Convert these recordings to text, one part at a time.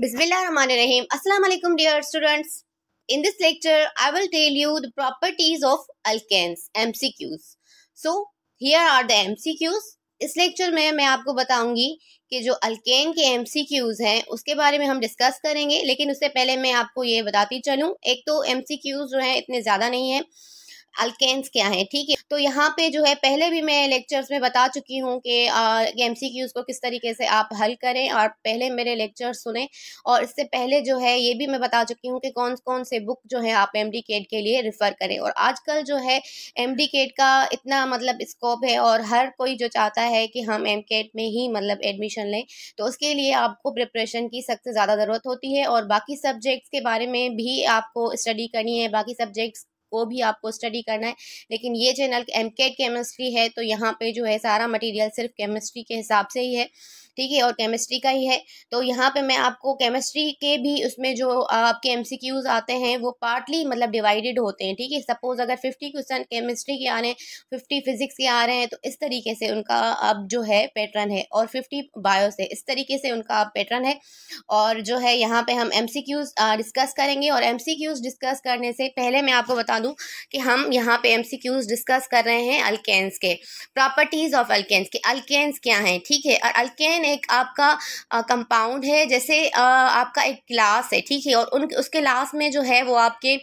बिस्मिल्लाहिर्रहमानिर्रहीम अस्सलाम आपको बताऊंगी कि जो अल्केन के क्यूज है उसके बारे में हम डिस्कस करेंगे लेकिन उससे पहले मैं आपको ये बताती चलूँ एक तो एम सी क्यूज जो है इतने ज़्यादा नहीं है अल्केन्स क्या है ठीक है तो यहाँ पे जो है पहले भी मैं लेक्चर्स में बता चुकी हूँ कि एम सी क्यूज़ को किस तरीके से आप हल करें और पहले मेरे लेक्चर सुने और इससे पहले जो है ये भी मैं बता चुकी हूँ कि कौन कौन से बुक जो है आप एम डी केड के लिए रेफ़र करें और आजकल जो है एम डी केड का इतना मतलब स्कोप है और हर कोई जो चाहता है कि हम एम केड में ही मतलब एडमिशन लें तो उसके लिए आपको प्रिपरेशन की सबसे ज़्यादा ज़रूरत होती है और बाकी सब्जेक्ट्स के बारे में भी आपको स्टडी करनी है बाकी सब्जेक्ट्स वो भी आपको स्टडी करना है लेकिन ये चैनल एम केमिस्ट्री है तो यहाँ पे जो है सारा मटेरियल सिर्फ केमिस्ट्री के हिसाब से ही है ठीक है और केमिस्ट्री का ही है तो यहाँ पे मैं आपको केमिस्ट्री के भी उसमें जो आपके एमसीक्यूज आते हैं वो पार्टली मतलब डिवाइडेड होते हैं ठीक है सपोज अगर फिफ्टी क्वेश्चन केमिस्ट्री के आ रहे हैं फिफ्टी फिजिक्स के आ रहे हैं तो इस तरीके से उनका अब जो है पैटर्न है और फिफ्टी बायो से इस तरीके से उनका अब पैटर्न है और जो है यहाँ पर हम एम डिस्कस करेंगे और एम डिस्कस करने से पहले मैं आपको बता दूँ कि हम यहाँ पर एम डिस्कस कर रहे हैं अल्केन्स के प्रॉपर्टीज़ ऑफ अल्केन्स के अल्केन्स क्या हैं ठीक है और अल्केन देन एक आपका कंपाउंड है जैसे आपका एक ग्लास है ठीक है और उन उसके लास्ट में जो है वो आपके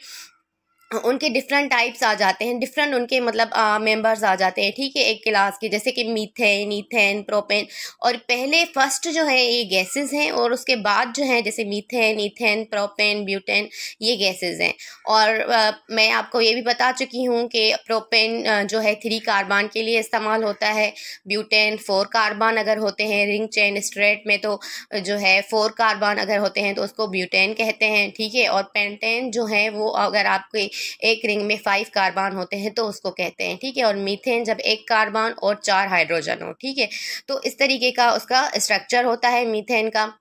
उनके डिफरेंट टाइप्स आ जाते हैं डिफरेंट उनके मतलब मेंबर्स आ जाते हैं ठीक है एक क्लास के जैसे कि मीथेन ईथेन प्रोपेन और पहले फर्स्ट जो है ये गैसेस हैं और उसके बाद जो है जैसे मीथेन ईथेन प्रोपेन ब्यूटेन ये गैसेस हैं और आ, मैं आपको ये भी बता चुकी हूँ कि प्रोपेन जो है थ्री कार्बन के लिए इस्तेमाल होता है ब्यूटेन फोर कार्बन अगर होते हैं रिंग चैन स्ट्रेट में तो जो है फोर कार्बन अगर होते हैं तो उसको ब्यूटेन कहते हैं ठीक है और पेंटेन जो है वो अगर आपके एक रिंग में फाइव कार्बन होते हैं तो उसको कहते हैं ठीक है और मीथेन जब एक कार्बन और चार हाइड्रोजन हो ठीक है तो इस तरीके का उसका स्ट्रक्चर होता है मीथेन का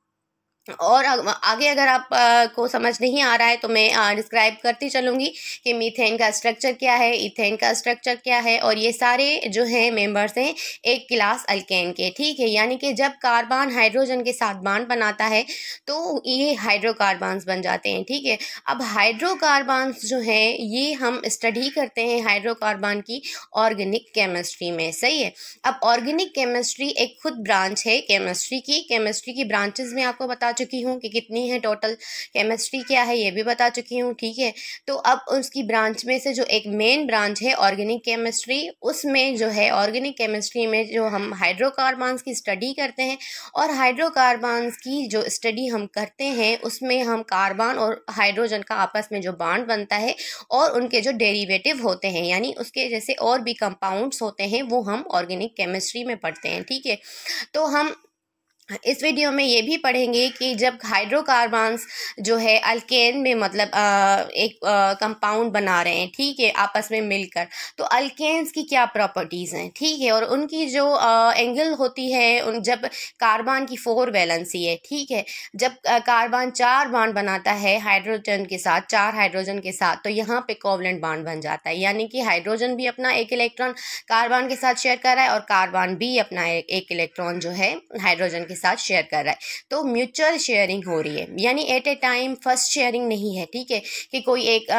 और आगे अगर आप आ, को समझ नहीं आ रहा है तो मैं डिस्क्राइब करती चलूँगी कि मीथेन का स्ट्रक्चर क्या है इथेन का स्ट्रक्चर क्या है और ये सारे जो हैं मेंबर्स हैं एक क्लास अल्केन के ठीक है यानी कि जब कार्बन हाइड्रोजन के साथ बांड बनाता है तो ये हाइड्रोकार्बन्स बन जाते हैं ठीक है अब हाइड्रोकार्बन्स जो हैं ये हम स्टडी करते हैं हाइड्रोकार्बन की ऑर्गेनिक केमिस्ट्री में सही है अब ऑर्गेनिक केमिस्ट्री एक खुद ब्रांच है केमिस्ट्री की केमिस्ट्री की ब्रांचेज में आपको बता चुकी हूँ कि कितनी है टोटल केमिस्ट्री क्या है ये भी बता चुकी हूँ ठीक है तो अब उसकी ब्रांच में से जो एक मेन ब्रांच है ऑर्गेनिक केमिस्ट्री उसमें जो है ऑर्गेनिक केमिस्ट्री में जो हम हाइड्रोकार्बन्स की स्टडी करते हैं और हाइड्रोकार्बन्स की जो स्टडी हम करते हैं उसमें हम कार्बन और हाइड्रोजन का आपस में जो बाड बनता है और उनके जो डेरीवेटिव होते हैं यानी उसके जैसे और भी कंपाउंड्स होते हैं वो हम ऑर्गेनिक केमिस्ट्री में पढ़ते हैं ठीक है तो हम इस वीडियो में ये भी पढ़ेंगे कि जब हाइड्रोकार्बन्स जो है अल्केन में मतलब आ, एक कंपाउंड बना रहे हैं ठीक है आपस में मिलकर तो अल्केन्स की क्या प्रॉपर्टीज़ हैं ठीक है और उनकी जो आ, एंगल होती है उन जब कार्बन की फोर वैलेंसी है ठीक है जब कार्बन चार बाड बनाता है हाइड्रोजन के साथ चार हाइड्रोजन के साथ तो यहाँ पर कोवलेंट बाड बन जाता है यानी कि हाइड्रोजन भी अपना एक इलेक्ट्रॉन कार्बन के साथ शेयर कर रहा है और कार्बन भी अपना एक इलेक्ट्रॉन जो है हाइड्रोजन के साथ शेयर कर रहा है तो म्यूचुअल शेयरिंग हो रही है यानी at a time first sharing नहीं है ठीक है कि कोई एक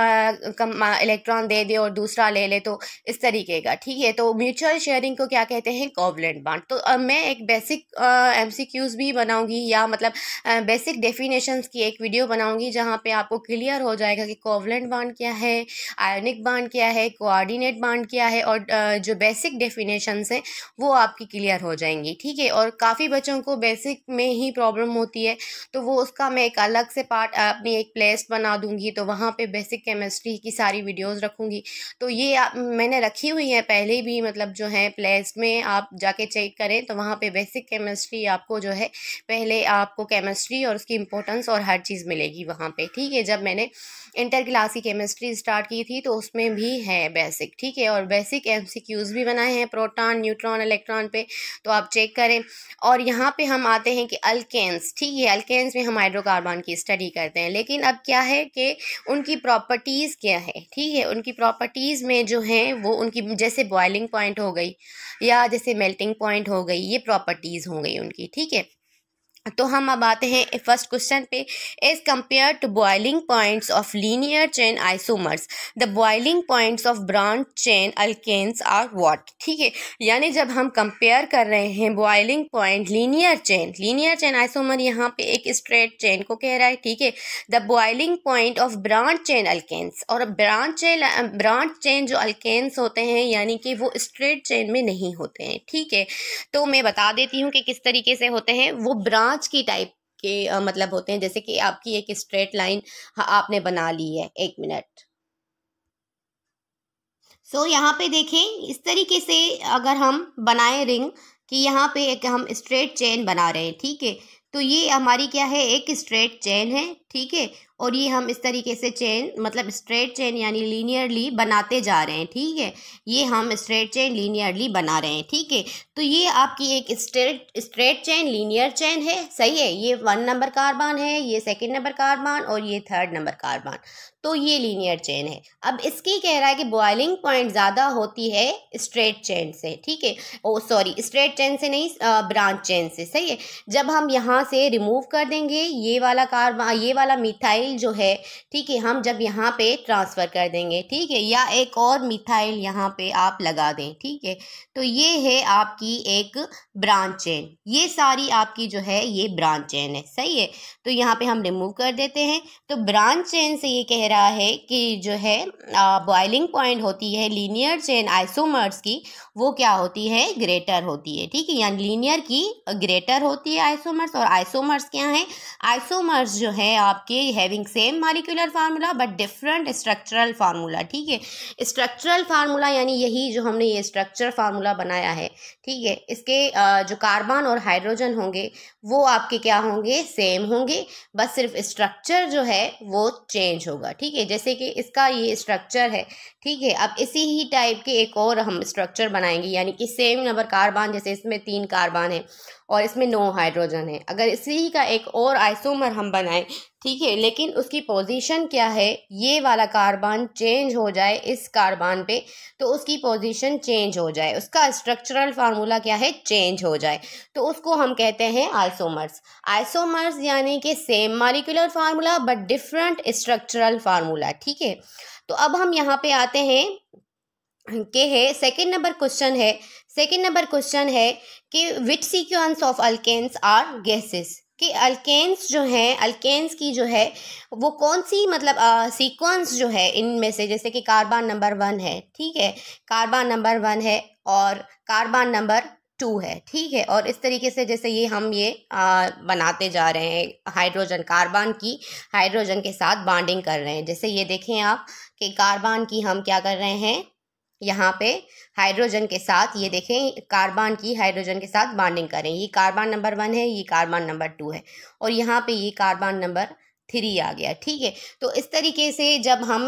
इलेक्ट्रॉन दे दे और दूसरा ले ले तो इस तरीके का ठीक है तो म्यूचुअल शेयरिंग को क्या कहते हैं कोवलेंट बांट तो आ, मैं एक बेसिक एम भी बनाऊंगी या मतलब बेसिक डेफिनेशन की एक वीडियो बनाऊंगी जहाँ पर आपको क्लियर हो जाएगा कि कोवलेंट बांट क्या है आयोनिक बांट क्या है कोऑर्डिनेट बांट क्या है और आ, जो बेसिक डेफिनेशन है वो आपकी क्लियर हो जाएंगी ठीक है और काफ़ी बच्चों को बेसिक में ही प्रॉब्लम होती है तो वो उसका मैं एक अलग से पार्ट अपनी एक प्लेलिस्ट बना दूंगी तो वहाँ पे बेसिक केमिस्ट्री की सारी वीडियोस रखूँगी तो ये आ, मैंने रखी हुई है पहले भी मतलब जो है प्लेलिस्ट में आप जाके चेक करें तो वहाँ पर बेसिक केमिस्ट्री आपको जो है पहले आपको केमिस्ट्री और उसकी इंपॉर्टेंस और हर चीज़ मिलेगी वहाँ पर ठीक है जब मैंने इंटर क्लास की केमिस्ट्री स्टार्ट की थी तो उसमें भी है बेसिक ठीक है और बेसिक एम भी बनाए हैं प्रोटॉन न्यूट्रॉन इलेक्ट्रॉन पे तो आप चेक करें और यहाँ पे हम हम आते हैं कि अल्केन्स ठीक है अल्केन्स में हम हाइड्रोकार्बन की स्टडी करते हैं लेकिन अब क्या है कि उनकी प्रॉपर्टीज़ क्या है ठीक है उनकी प्रॉपर्टीज़ में जो हैं वो उनकी जैसे बॉयलिंग पॉइंट हो गई या जैसे मेल्टिंग पॉइंट हो गई ये प्रॉपर्टीज़ हो गई उनकी ठीक है तो हम अब आते हैं फर्स्ट क्वेश्चन पे is compare to boiling points of linear chain isomers the boiling points of branched chain alkanes are what ठीक है यानी जब हम कंपेयर कर रहे हैं boiling point linear chain linear chain isomer यहाँ पे एक स्ट्रेट चेन को कह रहा है ठीक है the boiling point of branched chain alkanes और ब्रांड चेन ब्रांड चेन जो अल्केन्स होते हैं यानी कि वो स्ट्रेट चेन में नहीं होते हैं ठीक है तो मैं बता देती हूँ कि किस तरीके से होते हैं वो ब्रांच पाँच की टाइप के आ, मतलब होते हैं जैसे कि आपकी एक स्ट्रेट लाइन आपने बना ली है एक मिनट सो so, यहाँ पे देखें इस तरीके से अगर हम बनाए रिंग कि यहाँ पे एक हम स्ट्रेट चेन बना रहे हैं ठीक है तो ये हमारी क्या है एक स्ट्रेट चेन है ठीक है और ये हम इस तरीके से चेन मतलब स्ट्रेट चेन यानी लीनियरली बनाते जा रहे हैं ठीक है ये हम स्ट्रेट चेन लीनियरली बना रहे हैं ठीक है तो ये आपकी एक straight straight chain linear chain है सही है ये वन नंबर कार्बन है ये सेकंड नंबर कार्बन और ये थर्ड नंबर कार्बन तो ये लीनियर चेन है अब इसकी कह रहा है कि बॉयलिंग पॉइंट ज़्यादा होती है स्ट्रेट चेन से ठीक है ओ सॉरी स्ट्रेट चेन से नहीं ब्रांच चेन से सही है जब हम यहाँ से रिमूव कर देंगे ये वाला कार्बन ये वाला मिथाइल जो है ठीक है हम जब यहाँ पे ट्रांसफ़र कर देंगे ठीक है या एक और मिथाइल यहाँ पे आप लगा दें ठीक है तो ये है आपकी एक ब्रांच चेन ये सारी आपकी जो है ये ब्रांच चेन है सही है तो यहाँ पर हम रिमूव कर देते हैं तो ब्रांच चेन से ये कह रहा है कि जो है बॉइलिंग पॉइंट होती है लीनियर चेन आइसोमर्स की वो क्या होती है ग्रेटर होती है ठीक है यानी लीनियर की ग्रेटर होती है आइसोमर्स और आइसोमर्स क्या है आइसोमर्स जो है आपके having same molecular formula but different structural formula ठीक है स्ट्रक्चरल फार्मूला यानी यही जो हमने ये स्ट्रक्चर फार्मूला बनाया है ठीक है इसके जो कार्बन और हाइड्रोजन होंगे वो आपके क्या होंगे सेम होंगे बस सिर्फ स्ट्रक्चर जो है वो चेंज होगा ठीक है जैसे कि इसका ये स्ट्रक्चर है ठीक है अब इसी ही टाइप के एक और हम स्ट्रक्चर बनाएंगे यानी कि सेम नंबर कार्बान जैसे इसमें तीन कार्बान है और इसमें नौ हाइड्रोजन है अगर इसी का एक और आइसोमर हम बनाएं ठीक है लेकिन उसकी पोजीशन क्या है ये वाला कार्बन चेंज हो जाए इस कार्बन पे तो उसकी पोजीशन चेंज हो जाए उसका स्ट्रक्चरल फार्मूला क्या है चेंज हो जाए तो उसको हम कहते हैं आइसोमर्स आइसोमर्स यानी कि same molecular formula but different structural formula ठीक है तो अब हम यहाँ पे आते हैं के है सेकेंड नंबर क्वेश्चन है सेकेंड नंबर क्वेश्चन है कि which sequence of alkanes are gases कि अल्केन्स जो हैं अल्केन्स की जो है वो कौन सी मतलब सीक्वेंस जो है इनमें से जैसे कि कार्बन नंबर वन है ठीक है कार्बन नंबर वन है और कार्बन नंबर टू है ठीक है और इस तरीके से जैसे ये हम ये आ, बनाते जा रहे हैं हाइड्रोजन कार्बन की हाइड्रोजन के साथ बॉन्डिंग कर रहे हैं जैसे ये देखें आप कि कार्बन की हम क्या कर रहे हैं यहाँ पे हाइड्रोजन के साथ ये देखें कार्बन की हाइड्रोजन के साथ बॉन्डिंग करें ये कार्बन नंबर वन है ये कार्बन नंबर टू है और यहाँ पे ये कार्बन नंबर थ्री आ गया ठीक है तो इस तरीके से जब हम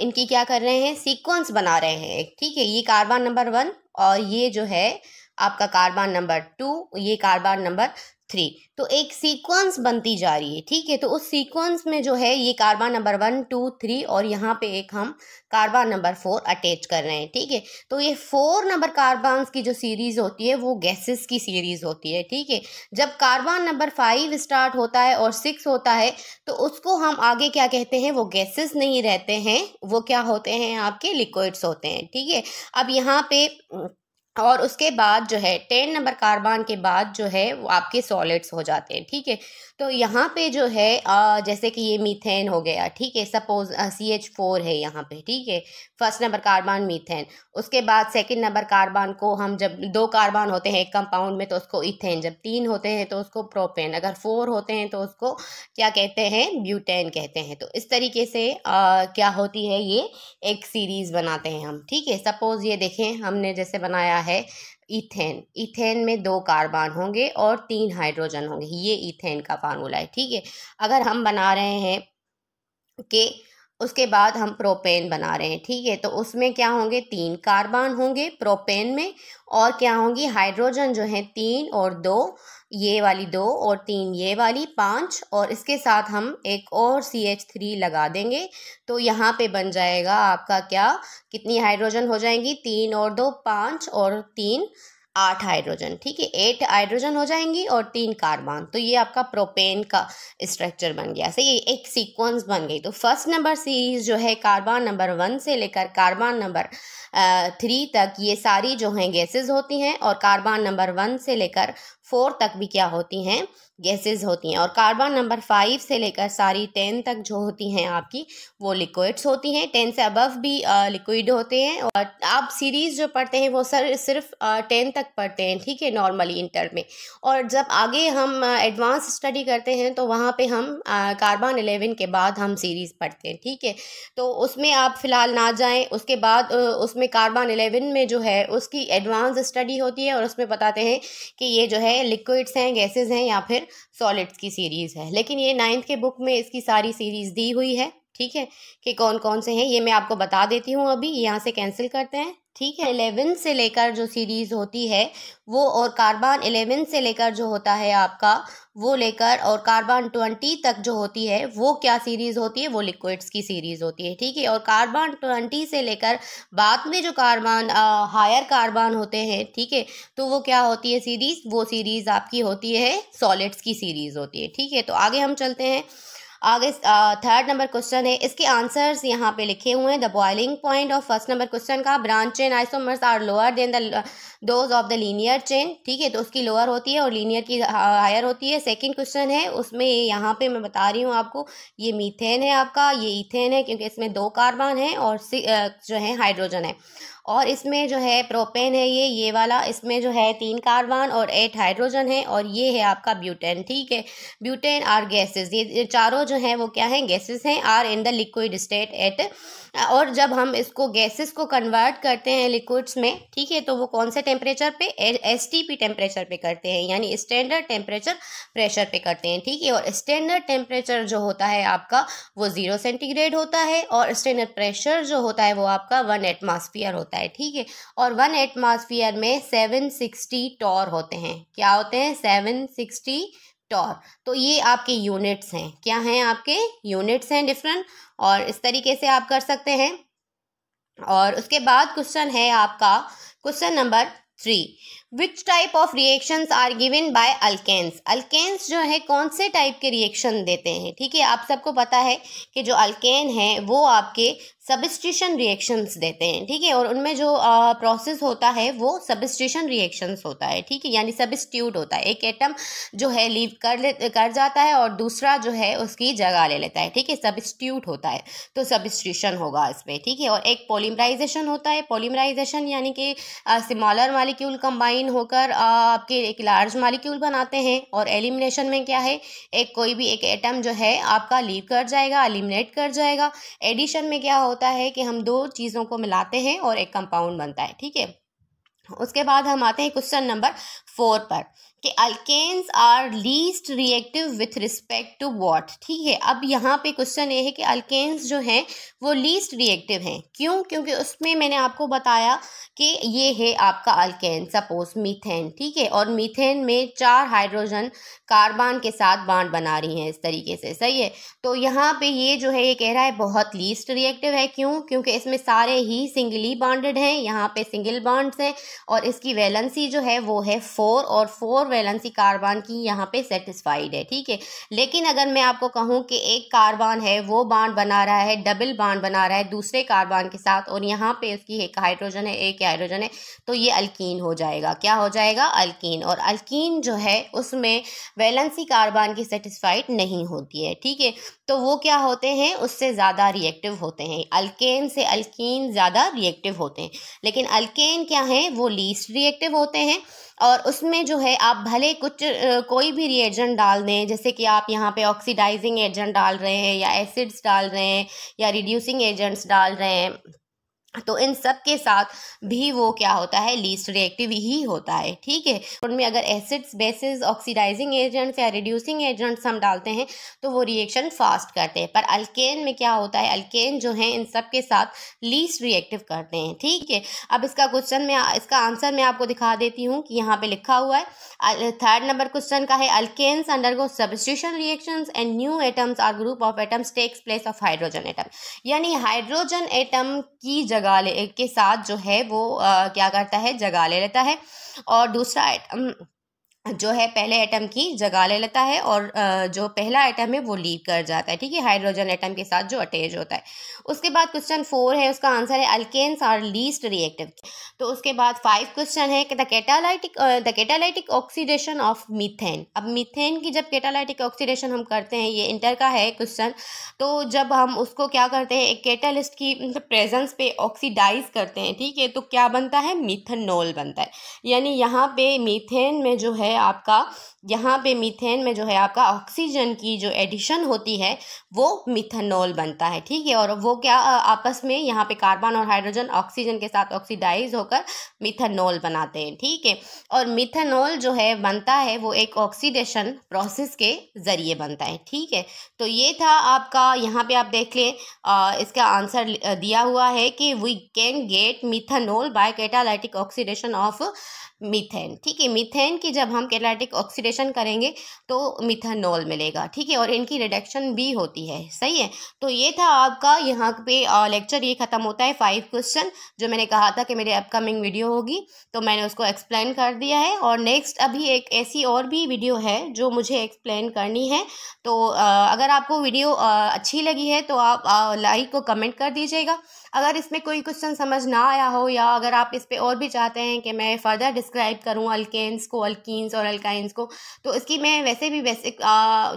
इनकी क्या कर रहे हैं सीक्वेंस बना रहे हैं ठीक है ये कार्बन नंबर वन और ये जो है आपका कार्बन नंबर टू ये कार्बन नंबर थ्री तो एक सीक्वेंस बनती जा रही है ठीक है तो उस सीक्वेंस में जो है ये carbon number one two three और यहाँ पे एक हम कार्बन नंबर फोर अटैच कर रहे हैं ठीक है तो ये फोर नंबर कार्बन्स की जो सीरीज़ होती है वो गैसेस की सीरीज़ होती है ठीक है जब कार्बन नंबर फाइव स्टार्ट होता है और सिक्स होता है तो उसको हम आगे क्या कहते हैं वो गैसेस नहीं रहते हैं वो क्या होते हैं आपके लिक्विड्स होते हैं ठीक है अब यहाँ पे और उसके बाद जो है टेन नंबर कार्बन के बाद जो है वो आपके सॉलिड्स हो जाते हैं ठीक है तो यहाँ पे जो है जैसे कि ये मीथेन हो गया ठीक है सपोज सी एच फोर है यहाँ पे ठीक है फर्स्ट नंबर कार्बन मीथेन उसके बाद सेकंड नंबर कार्बन को हम जब दो कार्बन होते हैं एक कंपाउंड में तो उसको इथेन जब तीन होते हैं तो उसको प्रोपेन अगर फोर होते हैं तो उसको क्या कहते हैं ब्यूटेन कहते हैं तो इस तरीके से आ, क्या होती है ये एक सीरीज़ बनाते हैं हम ठीक है सपोज़ ये देखें हमने जैसे बनाया है है इथेन इथेन में दो कार्बन होंगे और तीन हाइड्रोजन होंगे ये इथेन का फार्मूला है ठीक है अगर हम बना रहे हैं कि उसके बाद हम प्रोपेन बना रहे हैं ठीक है तो उसमें क्या होंगे तीन कार्बन होंगे प्रोपेन में और क्या होंगी हाइड्रोजन जो है तीन और दो ये वाली दो और तीन ये वाली पाँच और इसके साथ हम एक और सी एच थ्री लगा देंगे तो यहाँ पे बन जाएगा आपका क्या कितनी हाइड्रोजन हो जाएंगी तीन और दो पाँच और तीन आठ हाइड्रोजन ठीक है एट हाइड्रोजन हो जाएंगी और तीन कार्बन तो ये आपका प्रोपेन का स्ट्रक्चर बन गया सही एक सीक्वेंस बन गई तो फर्स्ट नंबर सीरीज जो है कार्बन नंबर वन से लेकर कार्बन नंबर थ्री तक ये सारी जो हैं गैसेस होती हैं और कार्बन नंबर वन से लेकर फोर तक भी क्या होती हैं गैसेस होती हैं और कार्बन नंबर फाइव से लेकर सारी टेन तक जो होती हैं आपकी वो लिक्विड्स होती हैं टेन से अबव भी लिक्विड होते हैं और आप सीरीज़ जो पढ़ते हैं वो सर सिर्फ टेन तक पढ़ते हैं ठीक है नॉर्मली इंटर में और जब आगे हम एडवांस स्टडी करते हैं तो वहाँ पे हम कार्बन एलेवन के बाद हम सीरीज़ पढ़ते हैं ठीक है तो उसमें आप फ़िलहाल ना जाएँ उसके बाद उसमें कार्बन एलेवन में जो है उसकी एडवांस स्टडी होती है और उसमें बताते हैं कि ये जो है लिक्विड्स हैं गैसेज हैं या फिर सॉलिड्स की सीरीज़ है लेकिन ये नाइन्थ के बुक में इसकी सारी सीरीज़ दी हुई है ठीक है कि कौन कौन से हैं ये मैं आपको बता देती हूँ अभी यहाँ से कैंसिल करते हैं ठीक है एलेवन से लेकर जो सीरीज़ होती है वो और कार्बन एलेवन से लेकर जो होता है आपका वो लेकर और कार्बन ट्वेंटी तक जो होती है वो क्या सीरीज़ होती है वो लिक्विड्स की सीरीज़ होती है ठीक है और कार्बन ट्वेंटी से लेकर बाद में जो कार्बन हायर कार्बन होते हैं ठीक है तो वो क्या होती है सीरीज़ वो सीरीज़ आपकी होती है सॉलिड्स की सीरीज़ होती है ठीक है तो आगे हम चलते हैं आगे थर्ड नंबर क्वेश्चन है इसके आंसर्स यहाँ पे लिखे हुए हैं the boiling point of first number question का branch chain isomers are lower than the those of the linear chain ठीक है तो उसकी लोअर होती है और लीनियर की हायर होती है सेकेंड क्वेश्चन है उसमें यहाँ पे मैं बता रही हूँ आपको ये मीथेन है आपका ये इथेन है क्योंकि इसमें दो कार्बन है और जो है हाइड्रोजन है और इसमें जो है प्रोपेन है ये ये वाला इसमें जो है तीन कार्बन और एट हाइड्रोजन है और ये है आपका ब्यूटेन ठीक है ब्यूटेन आर गैसेस ये चारों जो हैं वो क्या हैं गैसेस हैं are in the liquid state at और जब हम इसको गैसेस को कन्वर्ट करते हैं लिक्विड्स में ठीक है तो वो कौन से टेम्परेचर पे एस टी पी टेम्परेचर पे करते हैं यानी स्टैंडर्ड टेम्परेचर प्रेशर पे करते हैं ठीक है और स्टैंडर्ड टेम्परेचर जो होता है आपका वो ज़ीरो सेंटीग्रेड होता है और स्टैंडर्ड प्रेशर जो होता है वो आपका वन एटमॉस्फियर होता है ठीक है और वन एटमॉस्फियर में सेवन सिक्सटी टॉर होते हैं क्या होते हैं सेवन सिक्सटी टॉर तो ये आपके यूनिट्स हैं क्या हैं आपके यूनिट्स हैं डिफरेंट और इस तरीके से आप कर सकते हैं और उसके बाद क्वेश्चन है आपका question number three which type of reactions are given by alkanes alkanes जो है कौन से टाइप के रिएक्शन देते हैं ठीक है आप सबको पता है कि जो अल्केन है वो आपके सबस्टिशन रिएक्शंस देते हैं ठीक है और उनमें जो प्रोसेस होता है वो सबस्टिशन रिएक्शंस होता है ठीक है यानी सबस्ट्यूट होता है एक एटम जो है लीव कर ले कर जाता है और दूसरा जो है उसकी जगह ले लेता है ठीक है सबस्ट्यूट होता है तो सबस्टिशन होगा इसमें ठीक है और एक पोलिमराइजेशन होता है पोलिमराइजेशन यानी कि स्मॉलर मालिक्यूल कम्बाइन होकर आपके एक लार्ज मालिक्यूल बनाते हैं और एलिमिनेशन में क्या है एक कोई भी एक एटम जो है आपका लीव कर जाएगा एलिमिनेट कर जाएगा एडिशन में क्या हो होता है कि हम दो चीज़ों को मिलाते हैं और एक कंपाउंड बनता है ठीक है उसके बाद हम आते हैं क्वेश्चन नंबर फोर पर कि alkanes are least reactive with respect to what ठीक है अब यहाँ पे क्वेश्चन ये है कि अल्केन्स जो हैं वो लीस्ट रिएक्टिव हैं क्यों क्योंकि उसमें मैंने आपको बताया कि ये है आपका अल्केन सपोज मीथेन ठीक है और मीथेन में चार हाइड्रोजन कार्बन के साथ बांड बना रही हैं इस तरीके से सही है तो यहाँ पे ये जो है ये कह रहा है बहुत लीस्ट रिएक्टिव है क्यों क्योंकि इसमें सारे ही सिंगली बॉन्डेड हैं यहाँ पे सिंगल बॉन्ड्स हैं और इसकी वैलेंसी जो है वो है फोर और फोर वैलेंसी कार्बन की यहाँ पे सेटिस्फाइड है ठीक है लेकिन अगर मैं आपको कहूँ कि एक कार्बन है वो बाड बना रहा है डबल बांड बना रहा है दूसरे कार्बन के साथ और यहाँ पे उसकी एक हाइड्रोजन है एक हाइड्रोजन है तो ये अल्किन हो जाएगा क्या हो जाएगा अल्किन और अल्किन जो है उसमें वैलेंसी कार्बन की सेटिस्फाइड नहीं होती है ठीक है तो वो क्या होते हैं उससे ज़्यादा रिएक्टिव होते हैं अल्केन से अल्किन ज़्यादा रिएक्टिव होते हैं लेकिन अल्केन क्या है वो वो लीस्ट रिएक्टिव होते हैं और उसमें जो है आप भले कुछ कोई भी रिएजेंट डाल दें जैसे कि आप यहाँ पे ऑक्सीडाइजिंग एजेंट डाल रहे हैं या एसिड्स डाल रहे हैं या रिड्यूसिंग एजेंट्स डाल रहे हैं तो इन सब के साथ भी वो क्या होता है लीस्ट रिएक्टिव ही होता है ठीक है उनमें अगर एसिड्स बेसिस ऑक्सीडाइजिंग एजेंट्स या रिड्यूसिंग एजेंट्स हम डालते हैं तो वो रिएक्शन फास्ट करते हैं पर अल्केन में क्या होता है अल्केन जो है इन सब के साथ लीस्ट रिएक्टिव करते हैं ठीक है अब इसका क्वेश्चन में इसका आंसर मैं आपको दिखा देती हूँ कि यहाँ पर लिखा हुआ है थर्ड नंबर क्वेश्चन का है alkanes undergo substitution reaction and new atoms or group of atoms takes place of hydrogen atom यानी हाइड्रोजन एटम की जगा ले के साथ जो है वो आ, क्या करता है जगा ले लेता है और दूसरा आइटम जो है पहले एटम की जगह ले लेता है और जो पहला एटम है वो लीव कर जाता है ठीक है हाइड्रोजन एटम के साथ जो अटैच होता है उसके बाद क्वेश्चन फोर है उसका आंसर है अल्केन्स आर लीस्ट रिएक्टिव तो उसके बाद फाइव क्वेश्चन है कि the catalytic the catalytic oxidation of methane अब मीथेन की जब कैटालाइटिक ऑक्सीडेशन हम करते हैं ये इंटर का है क्वेश्चन तो जब हम उसको क्या करते हैं एक कैटालिस्ट की प्रेजेंस मतलब पे ऑक्सीडाइज करते हैं ठीक है तो क्या बनता है मिथनॉल बनता है यानी यहाँ पे मीथेन में जो है आपका यहाँ पे मीथेन में जो है आपका ऑक्सीजन की जो एडिशन होती है वो मिथेनॉल बनता है ठीक है और वो क्या आपस में यहाँ पे कार्बन और हाइड्रोजन ऑक्सीजन के साथ ऑक्सीडाइज होकर मिथेनॉल बनाते हैं ठीक है और मिथेनॉल जो है बनता है वो एक ऑक्सीडेशन प्रोसेस के ज़रिए बनता है ठीक है तो ये था आपका यहाँ पे आप देख लें इसका आंसर दिया हुआ है कि we can get methanol by catalytic oxidation of methane ठीक है मीथेन की जब हम कैटालिटिक ऑक्सीडेशन करेंगे तो मिथानॉल मिलेगा ठीक है और इनकी रिडक्शन भी होती है सही है तो ये था आपका यहाँ पे लेक्चर ये ख़त्म होता है फाइव क्वेश्चन जो मैंने कहा था कि मेरे अपकमिंग वीडियो होगी तो मैंने उसको एक्सप्लेन कर दिया है और नेक्स्ट अभी एक ऐसी और भी वीडियो है जो मुझे एक्सप्लेन करनी है तो अगर आपको वीडियो अच्छी लगी है तो आप लाइक और कमेंट कर दीजिएगा अगर इसमें कोई क्वेश्चन समझ ना आया हो या अगर आप इस पर और भी चाहते हैं कि मैं फ़र्दर डिस्क्राइब करूँ अल्केन्स को अल्किन एल्किन्स और अल्काइंस को तो इसकी मैं वैसे भी बेसिक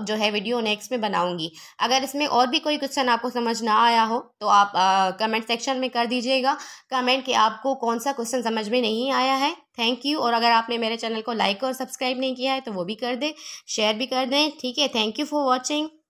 जो है वीडियो नेक्स्ट में बनाऊंगी अगर इसमें और भी कोई क्वेश्चन आपको समझ ना आया हो तो आप कमेंट सेक्शन में कर दीजिएगा कमेंट कि आपको कौन सा क्वेश्चन समझ में नहीं आया है थैंक यू और अगर आपने मेरे चैनल को लाइक और सब्सक्राइब नहीं किया है तो वो भी कर दें शेयर भी कर दें ठीक है थैंक यू फॉर वॉचिंग